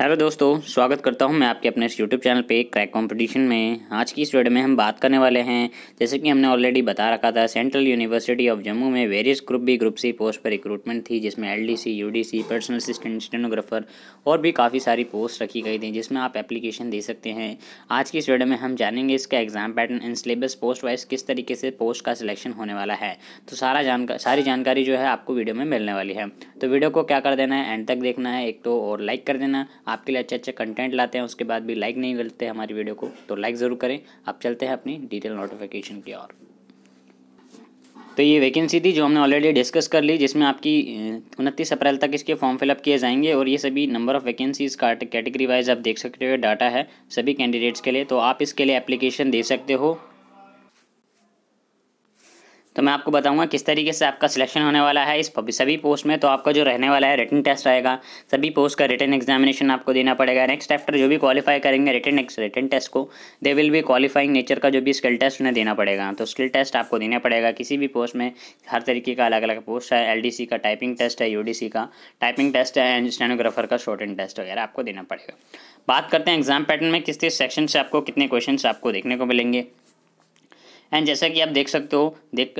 hello दोस्तों स्वागत करता हूं मैं आपके अपने इस यूट्यूब चैनल पे क्रैक कंपटीशन में आज की इस वीडियो में हम बात करने वाले हैं जैसे कि हमने ऑलरेडी बता रखा था सेंट्रल यूनिवर्सिटी ऑफ जम्मू में various group B group C post पर रिक्रूटमेंट थी जिसमें LDC UDC personal assistant stenographer और भी काफ़ी सारी पोस्ट रखी गई थी जिसमें आप एप्लीकेशन दे सकते हैं आज की इस वीडियो में हम जानेंगे इसका exam pattern and syllabus post wise किस तरीके से पोस्ट का सिलेक्शन होने वाला है तो सारा जानकार सारी जानकारी जो है आपको वीडियो में मिलने वाली है तो वीडियो को क्या कर देना है एंड तक देखना है एक तो और लाइक कर देना आपके लिए अच्छे अच्छे कंटेंट लाते हैं उसके बाद भी लाइक नहीं करते हमारी वीडियो को तो लाइक ज़रूर करें आप चलते हैं अपनी डिटेल नोटिफिकेशन की ओर तो ये वैकेंसी थी जो हमने ऑलरेडी डिस्कस कर ली जिसमें आपकी उनतीस अप्रैल तक इसके फॉर्म फिलअप किए जाएंगे और ये सभी number of vacancies category wise आप देख सकते हो डाटा है सभी कैंडिडेट्स के लिए तो आप इसके लिए एप्लीकेशन दे सकते हो तो मैं आपको बताऊंगा किस तरीके से आपका सिलेक्शन होने वाला है इस सभी पोस्ट में तो आपका जो रहने वाला है रिटर्न टेस्ट आएगा सभी पोस्ट का रिटर्न एग्जामिनेशन आपको देना पड़ेगा नेक्स्ट आफ्टर जो भी क्वालिफाई करेंगे रिटर्न रिटर्न टेस्ट को दे विल भी क्वालिफाइंग नेचर का जो भी स्किल टेस्ट उन्हें देना पड़ेगा तो स्किल टेस्ट आपको देना पड़ेगा किसी भी पोस्ट में हर तरीके का अलग अलग पोस्ट है एल का टाइपिंग टेस्ट है यू का टाइपिंग टेस्ट है एंड स्टेनोग्राफर का शॉर्ट एंड टेस्ट वगैरह आपको देना पड़ेगा बात करते हैं एग्जाम पैटर्न में किस किस सेक्शन से आपको कितने क्वेश्चन आपको देखने को मिलेंगे एंड जैसा कि आप देख सकते हो देख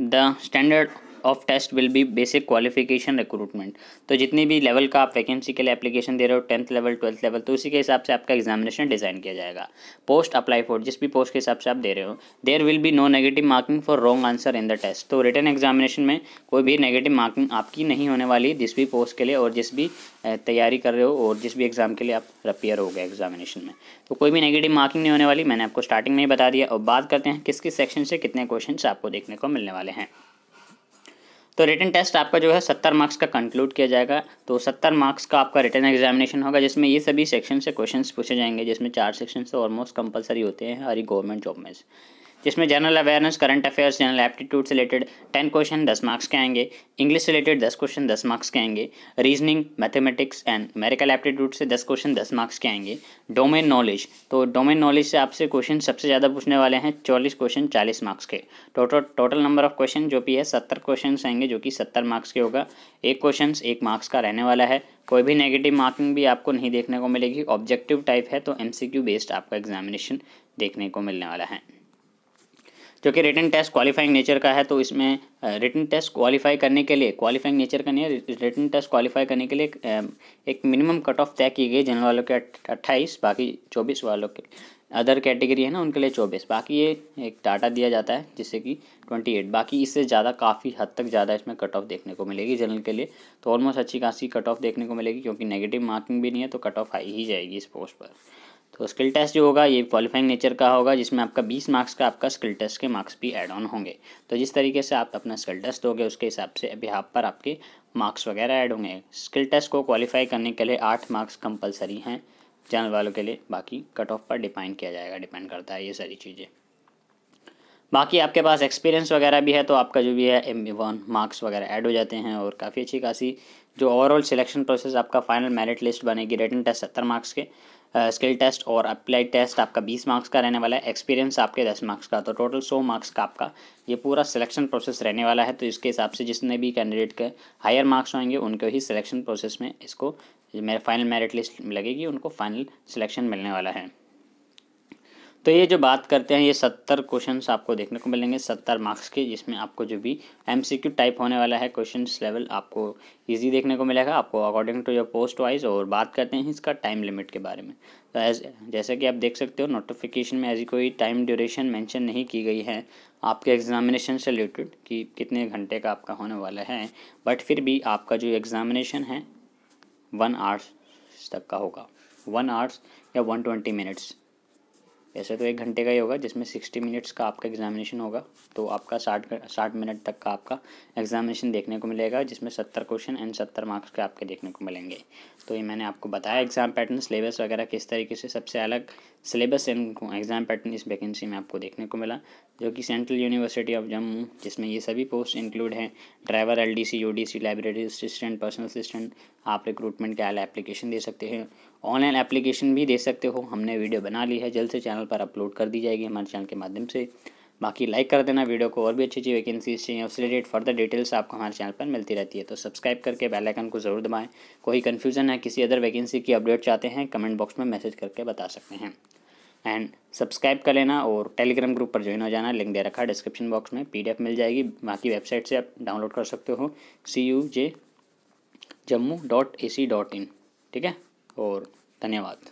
the standard of test will be basic qualification recruitment तो जितनी भी लेवल का आप वैकेंसी के लिए एप्लीकेशन दे रहे हो टेंथ लेवल ट्वेल्थ लेवल तो उसी के हिसाब से आपका एग्जामिनेशन डिजाइन किया जाएगा पोस्ट अप्लाई फॉर जिस भी पोस्ट के हिसाब से आप दे रहे हो there will be no negative marking for wrong answer in the test तो रिटर्न एग्जामिनेशन में कोई भी नेगेटिव मार्किंग आपकी नहीं होने वाली जिस भी पोस्ट के लिए और जिस भी तैयारी कर रहे हो और जिस भी एग्ज़ाम के लिए आप रिपेयर हो गए एग्जामिनेशन में तो कोई भी नेगेटिव मार्किंग नहीं होने वाली मैंने आपको स्टार्टिंग में ही बता दिया और बात करते हैं किस किस सेक्शन से कितने क्वेश्चन आपको देखने को मिलने वाले हैं तो रिटर्न टेस्ट आपका जो है सत्तर मार्क्स का कंक्लूड किया जाएगा तो सत्तर मार्क्स का आपका रिटर्न एग्जामिनेशन होगा जिसमें ये सभी सेक्शन से क्वेश्चंस पूछे जाएंगे जिसमें चार सेक्शन से ऑलमोस्ट कंपलसरी होते हैं हरी गवर्नमेंट जॉब में जिसमें general awareness current affairs general aptitude से रिलेटेड टेन क्वेश्चन दस मार्क्स के आएंगे इंग्लिश से रिलेटेड दस क्वेश्चन दस मार्क्स के आएंगे reasoning mathematics and numerical aptitude से दस क्वेश्चन दस मार्क्स के आएंगे डोमेन नॉलेज तो डोमेन नॉलेज से आपसे क्वेश्चन सबसे ज़्यादा पूछने वाले हैं चालीस क्वेश्चन चालीस मार्क्स के total total number of question जो भी है सत्तर क्वेश्चन आएंगे जो कि सत्तर मार्क्स के होगा एक क्वेश्चन एक मार्क्स का रहने वाला है कोई भी नेगेटिव मार्किंग भी आपको नहीं देखने को मिलेगी ऑब्जेक्टिव टाइप है तो एम बेस्ड आपका एग्जामिनेशन देखने को मिलने वाला है जो कि रिटर्न टेस्ट क्वालिफाइंग नेचर का है तो इसमें रिटर्न टेस्ट क्वालिफाई करने के लिए क्वालिफाइंग नेचर का नहीं है रिटर्न टेस्ट क्वालिफाई करने के लिए एक, मिनिमम कट ऑफ तय की गई जनरल वालों के अट्ठाईस बाकी चौबीस वालों के अदर कैटेगरी है ना उनके लिए चौबीस बाकी ये एक डाटा दिया जाता है जिससे कि ट्वेंटी एट बाकी इससे ज़्यादा काफ़ी हद तक ज़्यादा इसमें कट ऑफ देखने को मिलेगी जनरल के लिए तो ऑलमोस्ट अच्छी खासी कट ऑफ देखने को मिलेगी क्योंकि नेगेटिव मार्किंग भी नहीं है तो कट ऑफ आई ही जाएगी इस पोस्ट पर तो स्किल टेस्ट जो होगा ये क्वालिफाइंग नेचर का होगा जिसमें आपका 20 मार्क्स का आपका स्किल टेस्ट के मार्क्स भी एड ऑन होंगे तो जिस तरीके से आप अपना स्किल टेस्ट दोगे उसके हिसाब से अभी आप पर आपके मार्क्स वगैरह ऐड होंगे स्किल टेस्ट को क्वालिफाई करने के लिए आठ मार्क्स कंपलसरी हैं चैनल वालों के लिए बाकी कट ऑफ पर डिपेंड किया जाएगा डिपेंड करता है ये सारी चीज़ें बाकी आपके पास एक्सपीरियंस वगैरह भी है तो आपका जो भी है एम वन मार्क्स वगैरह ऐड हो जाते हैं और काफ़ी अच्छी खासी जो ओवरऑल सिलेक्शन प्रोसेस आपका फाइनल मेरिट लिस्ट बनेगी रिटर्न टेस्ट सत्तर मार्क्स के स्किल टेस्ट और अप्लाइड टेस्ट आपका बीस मार्क्स का रहने वाला है एक्सपीरियंस आपके दस मार्क्स का तो टोटल सौ मार्क्स का आपका ये पूरा सिलेक्शन प्रोसेस रहने वाला है तो इसके हिसाब से जिसने भी कैंडिडेट के हायर मार्क्स होंगे उनको ही सिलेक्शन प्रोसेस में इसको मेरे फाइनल मेरिट लिस्ट लगेगी उनको फाइनल सिलेक्शन मिलने वाला है तो ये जो बात करते हैं ये सत्तर क्वेश्चन आपको देखने को मिलेंगे सत्तर मार्क्स के जिसमें आपको जो भी एम टाइप होने वाला है क्वेश्चन लेवल आपको ईजी देखने को मिलेगा आपको according to your post wise और बात करते हैं इसका टाइम लिमिट के बारे में तो एज जैसा कि आप देख सकते हो नोटिफिकेशन में ऐसी कोई टाइम ड्यूरेशन मेंशन नहीं की गई है आपके एग्जामिनेशन से रिलेटेड कि कितने घंटे का आपका होने वाला है बट फिर भी आपका जो एग्ज़ामिनेशन है वन आवर्स तक का होगा वन आवर्स या वन ट्वेंटी मिनट्स वैसे तो एक घंटे का ही होगा जिसमें सिक्सटी मिनट्स का आपका एग्जामिनेशन होगा तो आपका साठ साठ मिनट तक का आपका एग्जामिनेशन देखने को मिलेगा जिसमें सत्तर क्वेश्चन एंड सत्तर मार्क्स के आपके देखने को मिलेंगे तो ये मैंने आपको बताया एग्ज़ाम पैटर्न सिलेबस वगैरह किस तरीके से सबसे अलग सिलेबस एंड एग्ज़ाम पैटर्न इस वैकेंसी में आपको देखने को मिला जो कि सेंट्रल यूनिवर्सिटी ऑफ जम्मू जिसमें ये सभी पोस्ट इंक्लूड हैं driver L D C U D C library assistant personal assistant आप रिक्रूटमेंट के आल एप्लीकेशन दे सकते हैं ऑनलाइन एप्लीकेशन भी दे सकते हो हमने वीडियो बना ली है जल्द से चैनल पर अपलोड कर दी जाएगी हमारे चैनल के माध्यम से बाकी लाइक कर देना वीडियो को और भी अच्छी अच्छी वैकेंसीज चाहिए उससे रिलेटेड फर्दर डिटेल्स आपको हमारे चैनल पर मिलती रहती है तो सब्सक्राइब करके बेल आइकन को जरूर दबाएं कोई कन्फ्यूजन है किसी अदर वैकेंसी की अपडेट चाहते हैं कमेंट बॉक्स में मैसेज करके बता सकते हैं एंड सब्सक्राइब कर लेना और टेलीग्राम ग्रुप पर ज्वाइन हो जाना लिंक दे रखा डिस्क्रिप्शन बॉक्स में एफ मिल जाएगी बाकी वेबसाइट से आप डाउनलोड कर सकते हो C U J Jammu dot A C dot in ठीक है और धन्यवाद